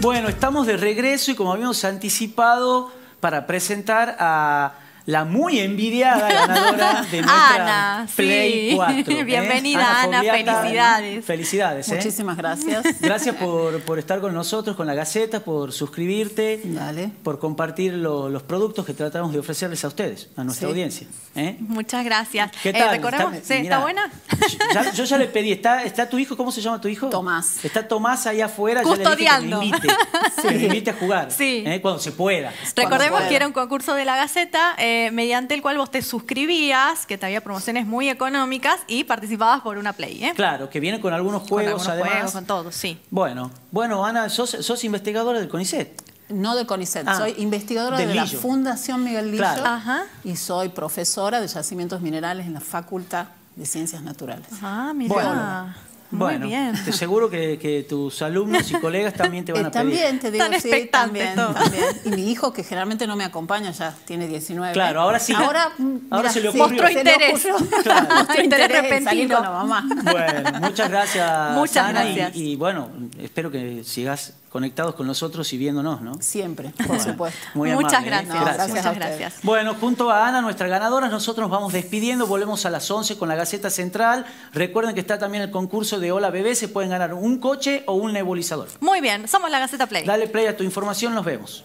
Bueno, estamos de regreso y como habíamos anticipado, para presentar a la muy envidiada ganadora de nuestra Ana, Play 4. ¿eh? Bienvenida, Ana, felicidades. Felicidades. ¿eh? Muchísimas gracias. Gracias por, estar con nosotros, con la Gaceta, por suscribirte, Dale. por compartir los productos que tratamos de ofrecerles a ustedes, a nuestra audiencia. ¿eh? Muchas gracias. ¿Qué eh, tal? ¿Está, sí, ¿Está, buena? yo ya le pedí, ¿está, ¿está tu hijo? ¿Cómo se llama tu hijo? Tomás. Está Tomás ahí afuera, Custodiando. le invite, a jugar, cuando se pueda. Recordemos que era un concurso de la Gaceta. Eh, mediante el cual vos te suscribías, que te había promociones muy económicas y participabas por una Play. ¿eh? Claro, que viene con algunos juegos con algunos además. Juegos, con todo, sí. Bueno, bueno Ana, sos, investigadora del CONICET. No del CONICET, ah, soy investigadora de la Fundación Miguel Lillo Ajá. y soy profesora de yacimientos minerales en la Facultad de Ciencias Naturales. Ah, mira bueno, Te seguro que, que, tus alumnos y colegas también te van a eh, pedir. También te digo, sí, también, también, Y mi hijo, que generalmente no me acompaña, ya tiene 19. Claro, ahora sí. Ahora, se le ocurrió. Mostró interés. Claro. interés, Con la mamá. Bueno, muchas gracias, muchas gracias. y bueno, espero que sigas conectados con nosotros y viéndonos, ¿no? Siempre, por supuesto. Muchas ¿eh? gracias. Muchas gracias. Bueno, junto a Ana, nuestra ganadora, nosotros nos vamos despidiendo, volvemos a las 11 con la Gaceta Central. Recuerden que está también el concurso de Hola Bebé, se pueden ganar un coche o un nebulizador. Muy bien, somos la Gaceta Play. Dale play a tu información, nos vemos.